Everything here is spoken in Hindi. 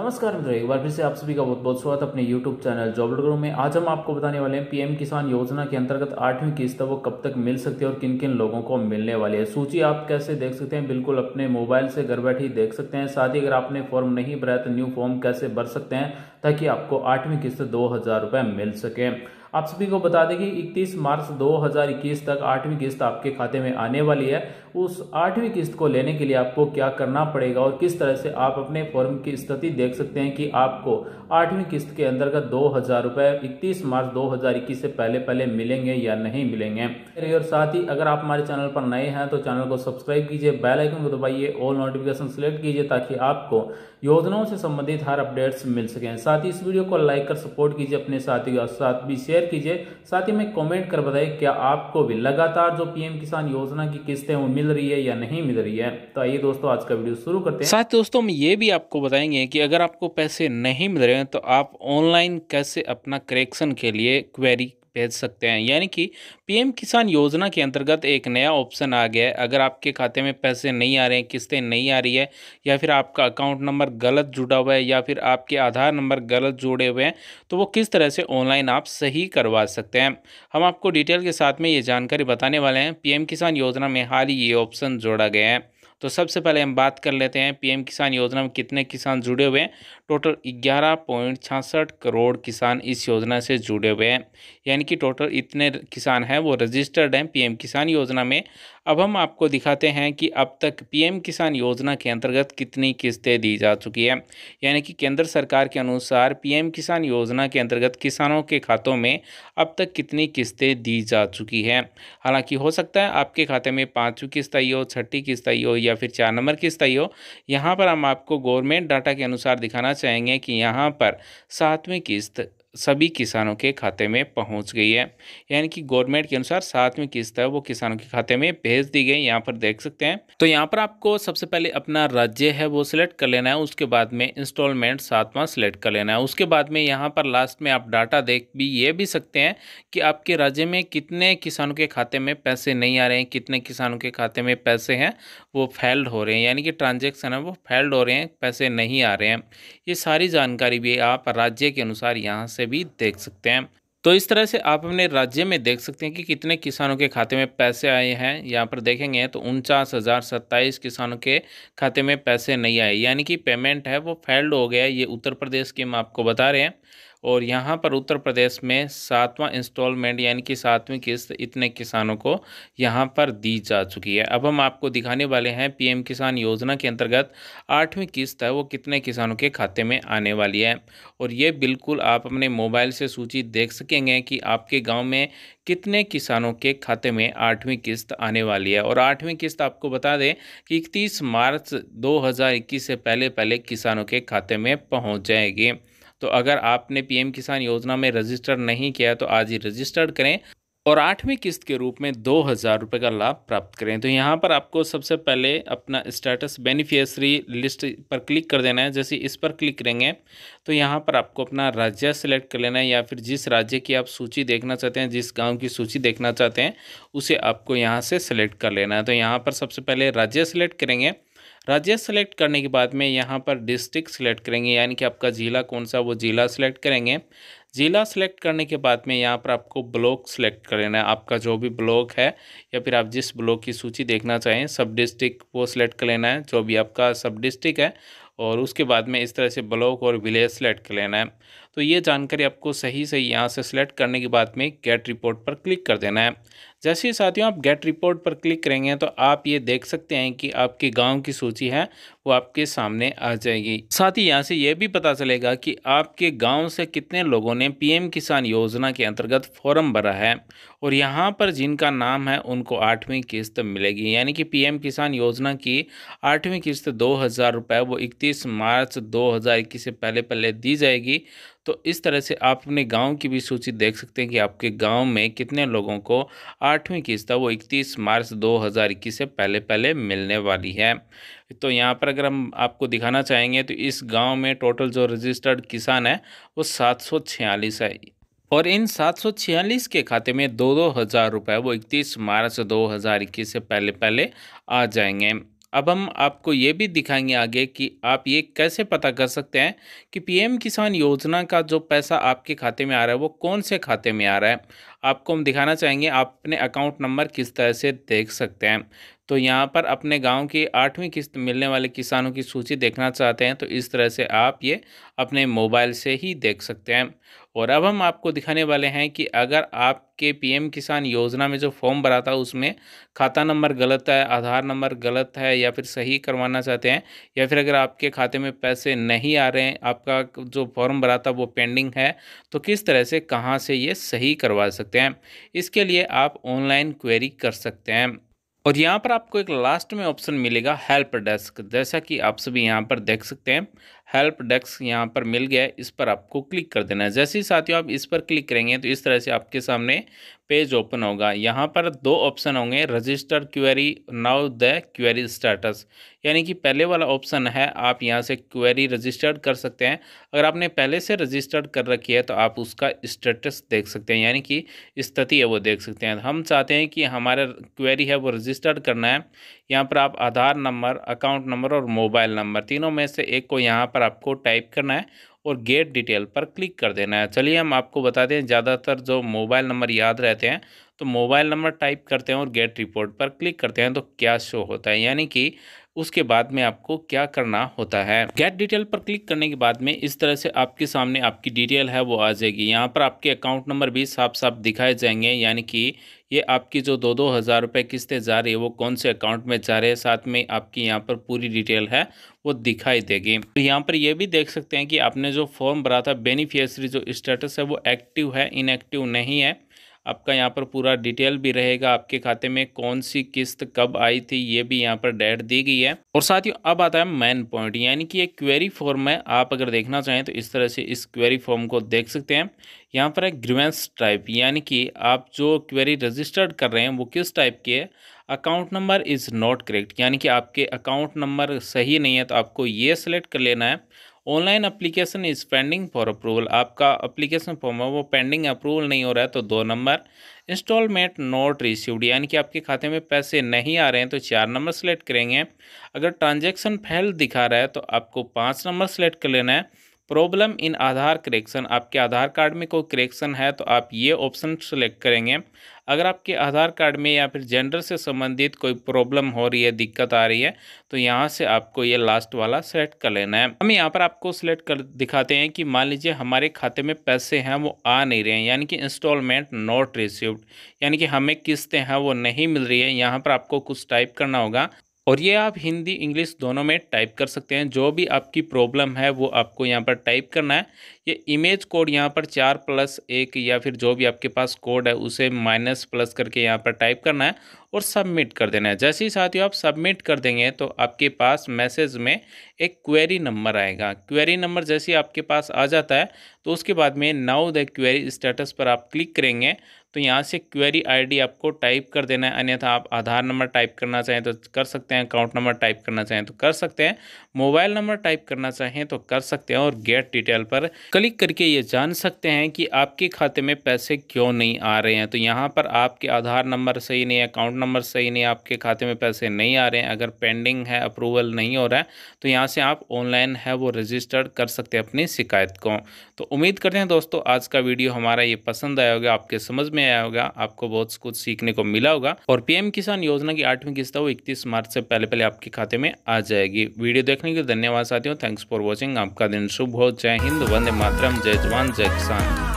नमस्कार मित्रों एक बार फिर से आप सभी का बहुत बहुत स्वागत अपने YouTube चैनल जॉब गुरु में आज हम आपको बताने वाले हैं पीएम किसान योजना के अंतर्गत आठवीं किस्त वो कब तक मिल सकती है और किन किन लोगों को मिलने वाली है सूची आप कैसे देख सकते हैं बिल्कुल अपने मोबाइल से घर बैठे देख सकते हैं साथ ही अगर आपने फॉर्म नहीं भराया तो न्यू फॉर्म कैसे भर सकते हैं ताकि आपको आठवीं किस्त दो हज़ार रुपए मिल सके आप सभी को बता दें कि 31 मार्च 2021 तक आठवीं किस्त आपके खाते में आने वाली है उस आठवीं किस्त को लेने के लिए आपको क्या करना पड़ेगा और किस तरह से आप अपने फॉर्म की स्थिति देख सकते हैं कि आपको आठवीं किस्त के अंतर्गत दो हज़ार रुपए इकतीस मार्च 2021 से पहले पहले मिलेंगे या नहीं मिलेंगे और साथ ही अगर आप हमारे चैनल पर नए हैं तो चैनल को सब्सक्राइब कीजिए बेल आइकन को दबाइए ऑल नोटिफिकेशन सेलेक्ट कीजिए ताकि आपको योजनाओं से संबंधित हर अपडेट्स मिल सके साथ ही इस वीडियो को लाइक कर सपोर्ट कीजिए अपने साथी के साथ भी शेयर कीजिए साथ ही में कॉमेंट कर बताइए क्या आपको भी लगातार जो पीएम किसान योजना की किस्तें वो मिल रही है या नहीं मिल रही है तो आइए दोस्तों आज का वीडियो शुरू करते हैं साथ दोस्तों हम ये भी आपको बताएंगे की अगर आपको पैसे नहीं मिल रहे हैं तो आप ऑनलाइन कैसे अपना करेक्शन के लिए क्वेरी भेज सकते हैं यानी कि पीएम किसान योजना के अंतर्गत एक नया ऑप्शन आ गया है अगर आपके खाते में पैसे नहीं आ रहे हैं किस्तें नहीं आ रही है या फिर आपका अकाउंट नंबर गलत जुड़ा हुआ है या फिर आपके आधार नंबर गलत जुड़े हुए हैं तो वो किस तरह से ऑनलाइन आप सही करवा सकते हैं हम आपको डिटेल के साथ में ये जानकारी बताने वाले हैं पीएम किसान योजना में हाल ही ये ऑप्शन जोड़ा गया है तो सबसे पहले हम बात कर लेते हैं पीएम किसान योजना में कितने किसान जुड़े हुए हैं टोटल ग्यारह पॉइंट छियासठ करोड़ किसान इस योजना से जुड़े हुए हैं यानी कि टोटल इतने किसान हैं वो रजिस्टर्ड हैं पीएम किसान योजना में अब हम आपको दिखाते हैं कि अब तक पीएम किसान योजना के अंतर्गत कितनी किस्तें दी जा चुकी है यानी कि केंद्र सरकार के अनुसार पीएम किसान योजना के अंतर्गत किसानों के खातों में अब तक कितनी किस्तें दी जा चुकी है हालांकि हो सकता है आपके खाते में पाँचवीं किस्त आई हो छठी किस्त आई हो या फिर चार नंबर किस्त आई हो यहाँ पर हम आपको गवर्नमेंट डाटा के अनुसार दिखाना चाहेंगे कि यहाँ पर सातवीं किस्त सभी किसानों के खाते में पहुंच गई है यानी कि गवर्नमेंट के अनुसार सातवीं किस्त है वो किसानों के खाते में भेज दी गई यहाँ पर देख सकते हैं तो यहाँ पर आपको सबसे पहले अपना राज्य है वो सिलेक्ट कर लेना है उसके बाद में इंस्टॉलमेंट सातवां सिलेक्ट कर लेना है उसके बाद में यहाँ पर लास्ट में आप डाटा देख भी ये भी सकते हैं कि आपके राज्य में कितने किसानों के खाते में पैसे नहीं आ रहे हैं कितने किसानों के खाते में पैसे हैं वो फेल्ड हो रहे हैं यानी कि ट्रांजेक्शन है वो फेल्ड हो रहे हैं पैसे नहीं आ रहे हैं ये सारी जानकारी भी आप राज्य के अनुसार यहाँ से भी देख सकते हैं तो इस तरह से आप अपने राज्य में देख सकते हैं कि कितने किसानों के खाते में पैसे आए हैं यहाँ पर देखेंगे तो उनचास हज़ार सत्ताईस किसानों के खाते में पैसे नहीं आए यानी कि पेमेंट है वो फेल्ड हो गया ये उत्तर प्रदेश की हम आपको बता रहे हैं और यहाँ पर उत्तर प्रदेश में सातवां इंस्टॉलमेंट यानी कि सातवीं किस्त इतने किसानों को यहाँ पर दी जा चुकी है अब हम आपको दिखाने वाले हैं पीएम किसान योजना के अंतर्गत आठवीं किस्त है वो कितने किसानों के खाते में आने वाली है और ये बिल्कुल आप अपने मोबाइल से सूची देख सकेंगे कि आपके गाँव में कितने किसानों के खाते में आठवीं किस्त आने वाली है और आठवीं किस्त आपको बता दें कि इकतीस मार्च दो से पहले पहले किसानों के खाते में पहुँच जाएगी तो अगर आपने पीएम किसान योजना में रजिस्टर नहीं किया तो आज ही रजिस्टर्ड करें और आठवीं किस्त के रूप में दो हज़ार रुपये का लाभ प्राप्त करें तो यहाँ पर आपको सबसे पहले अपना स्टेटस बेनिफिशरी लिस्ट पर क्लिक कर देना है जैसे इस पर क्लिक करेंगे तो यहाँ पर आपको अपना राज्य सेलेक्ट कर लेना है या फिर जिस राज्य की आप सूची देखना चाहते हैं जिस गांव की सूची देखना चाहते हैं उसे आपको यहाँ से सेलेक्ट कर लेना है तो यहाँ पर सबसे पहले राज्य सेलेक्ट करेंगे राज्य सेलेक्ट करने के बाद में यहाँ पर डिस्ट्रिक्ट सेलेक्ट करेंगे यानी कि आपका ज़िला कौन सा वो ज़िला सेलेक्ट करेंगे ज़िला सेलेक्ट करने के बाद में यहाँ पर आपको ब्लॉक सेलेक्ट कर लेना है आपका जो भी ब्लॉक है या फिर आप जिस ब्लॉक की सूची देखना चाहें सब डिस्ट्रिक्ट वो सिलेक्ट कर लेना है जो भी आपका सब डिस्ट्रिक्ट है और उसके बाद में इस तरह से ब्लॉक और विलेज सेलेक्ट कर लेना है तो ये जानकारी आपको सही सही यहाँ से सिलेक्ट करने के बाद में गेट रिपोर्ट पर क्लिक कर देना है जैसे ही साथियों आप गेट रिपोर्ट पर क्लिक करेंगे तो आप ये देख सकते हैं कि आपके गांव की सूची है वो आपके सामने आ जाएगी साथ ही यहाँ से ये भी पता चलेगा कि आपके गांव से कितने लोगों ने पीएम किसान योजना के अंतर्गत फॉर्म भरा है और यहाँ पर जिनका नाम है उनको आठवीं किस्त मिलेगी यानी कि पीएम किसान योजना की आठवीं किस्त दो हज़ार वो इकतीस मार्च दो हज़ार इक्कीस से पहले पहले दी जाएगी तो इस तरह से आप अपने गांव की भी सूची देख सकते हैं कि आपके गांव में कितने लोगों को आठवीं किस्त वो इकतीस मार्च 2021 से पहले पहले मिलने वाली है तो यहाँ पर अगर हम आपको दिखाना चाहेंगे तो इस गांव में टोटल जो रजिस्टर्ड किसान है वो सात है और इन 746 के खाते में दो दो हज़ार रुपये वो 31 मार्च 2021 से पहले पहले आ जाएंगे अब हम आपको ये भी दिखाएंगे आगे कि आप ये कैसे पता कर सकते हैं कि पीएम किसान योजना का जो पैसा आपके खाते में आ रहा है वो कौन से खाते में आ रहा है आपको हम दिखाना चाहेंगे आप अपने अकाउंट नंबर किस तरह से देख सकते हैं तो यहाँ पर अपने गांव की आठवीं किस्त मिलने वाले किसानों की सूची देखना चाहते हैं तो इस तरह से आप ये अपने मोबाइल से ही देख सकते हैं और अब हम आपको दिखाने वाले हैं कि अगर आपके पीएम किसान योजना में जो फॉर्म भरा था उसमें खाता नंबर गलत है आधार नंबर गलत है या फिर सही करवाना चाहते हैं या फिर अगर आपके खाते में पैसे नहीं आ रहे हैं आपका जो फॉर्म भरा था वो पेंडिंग है तो किस तरह से कहाँ से ये सही करवा सकते हैं इसके लिए आप ऑनलाइन क्वेरी कर सकते हैं और यहाँ पर आपको एक लास्ट में ऑप्शन मिलेगा हेल्प डेस्क जैसा कि आप सभी यहाँ पर देख सकते हैं हेल्प डेस्क यहाँ पर मिल गया है इस पर आपको क्लिक कर देना है जैसे ही साथियों आप इस पर क्लिक करेंगे तो इस तरह से आपके सामने पेज ओपन होगा यहाँ पर दो ऑप्शन होंगे register query know the query status यानी कि पहले वाला ऑप्शन है आप यहाँ से क्वेरी रजिस्टर्ड कर सकते हैं अगर आपने पहले से रजिस्टर्ड कर रखी है तो आप उसका स्टेटस देख सकते हैं यानी कि स्थिति है वो देख सकते हैं हम चाहते हैं कि हमारा क्वेरी है वो रजिस्टर्ड करना है यहाँ पर आप आधार नंबर अकाउंट नंबर और मोबाइल नंबर तीनों में से एक को यहाँ पर आपको टाइप करना है और गेट डिटेल पर क्लिक कर देना है चलिए हम आपको बता दें ज़्यादातर जो मोबाइल नंबर याद रहते हैं तो मोबाइल नंबर टाइप करते हैं और गेट रिपोर्ट पर क्लिक करते हैं तो क्या शो होता है यानी कि उसके बाद में आपको क्या करना होता है गेट डिटेल पर क्लिक करने के बाद में इस तरह से आपके सामने आपकी डिटेल है वो आ जाएगी यहाँ पर आपके अकाउंट नंबर भी साफ साफ दिखाए जाएंगे यानी कि ये आपकी जो दो दो हज़ार रुपये किस्तें जा रही है वो कौन से अकाउंट में जा रहे हैं साथ में आपकी यहाँ पर पूरी डिटेल है वो दिखाई देगी तो यहाँ पर ये भी देख सकते हैं कि आपने जो फॉर्म भरा था बेनिफिशरी जो स्टेटस है वो एक्टिव है इनएक्टिव नहीं है आपका यहाँ पर पूरा डिटेल भी रहेगा आपके खाते में कौन सी किस्त कब आई थी ये भी यहाँ पर डेट दी गई है और साथ ही अब आता है मेन पॉइंट यानी कि एक क्वेरी फॉर्म है आप अगर देखना चाहें तो इस तरह से इस क्वेरी फॉर्म को देख सकते हैं यहाँ पर है ग्रीवेंस टाइप यानी कि आप जो क्वेरी रजिस्टर्ड कर रहे हैं वो किस टाइप की है account number is not correct यानी कि आपके अकाउंट नंबर सही नहीं है तो आपको ये सेलेक्ट कर लेना है online application is pending for approval आपका अप्लीकेशन फॉर्म है वो पेंडिंग अप्रूवल नहीं हो रहा है तो दो नंबर इंस्टॉलमेंट नॉट रिसीव्ड यानी कि आपके खाते में पैसे नहीं आ रहे हैं तो चार नंबर सेलेक्ट करेंगे अगर ट्रांजेक्शन फेल दिखा रहा है तो आपको पाँच नंबर सेलेक्ट कर लेना है प्रॉब्लम इन आधार करेक्शन आपके आधार कार्ड में कोई करेक्शन है तो आप ये ऑप्शन सेलेक्ट करेंगे अगर आपके आधार कार्ड में या फिर जेंडर से संबंधित कोई प्रॉब्लम हो रही है दिक्कत आ रही है तो यहाँ से आपको ये लास्ट वाला सेलेक्ट कर लेना है हम यहाँ पर आपको सेलेक्ट कर दिखाते हैं कि मान लीजिए हमारे खाते में पैसे हैं वो आ नहीं रहे हैं यानी कि इंस्टॉलमेंट नॉट रिसिव्ड यानी कि हमें किस्तें हैं वो नहीं मिल रही है यहाँ पर आपको कुछ टाइप करना होगा और ये आप हिंदी इंग्लिश दोनों में टाइप कर सकते हैं जो भी आपकी प्रॉब्लम है वो आपको यहाँ पर टाइप करना है ये इमेज कोड यहाँ पर चार प्लस एक या फिर जो भी आपके पास कोड है उसे माइनस प्लस करके यहाँ पर टाइप करना है और सबमिट कर देना है जैसे ही साथियों आप सबमिट कर देंगे तो आपके पास मैसेज में एक क्वेरी नंबर आएगा क्वेरी नंबर जैसे ही आपके पास आ जाता है तो उसके बाद में नाउ द क्वेरी स्टेटस पर आप क्लिक करेंगे तो यहाँ से क्वेरी आईडी आपको टाइप कर देना है अन्यथा आप आधार नंबर टाइप करना चाहें तो कर सकते हैं अकाउंट नंबर टाइप करना चाहें तो कर सकते हैं मोबाइल नंबर टाइप करना चाहें तो कर सकते हैं और गेट डिटेल पर क्लिक करके ये जान सकते हैं कि आपके खाते में पैसे क्यों नहीं आ रहे हैं तो यहाँ पर आपके आधार नंबर सही नहीं है अकाउंट नंबर सही नहीं आपके खाते में पैसे नहीं आ रहे हैं अगर पेंडिंग है अप्रूवल नहीं हो रहा है तो यहाँ से आप ऑनलाइन है वो रजिस्टर्ड कर सकते हैं अपनी शिकायत को तो उम्मीद करते हैं दोस्तों आज का वीडियो हमारा ये पसंद आया होगा आपके समझ में आया होगा आपको बहुत कुछ सीखने को मिला होगा और पीएम किसान योजना की आठवीं किस्त वो इकतीस मार्च से पहले पहले आपके खाते में आ जाएगी वीडियो देखने के धन्यवाद साथियों थैंक्स फॉर वॉचिंग आपका दिन शुभ हो जय हिंद वंदे मातरम जय जवान जय किसान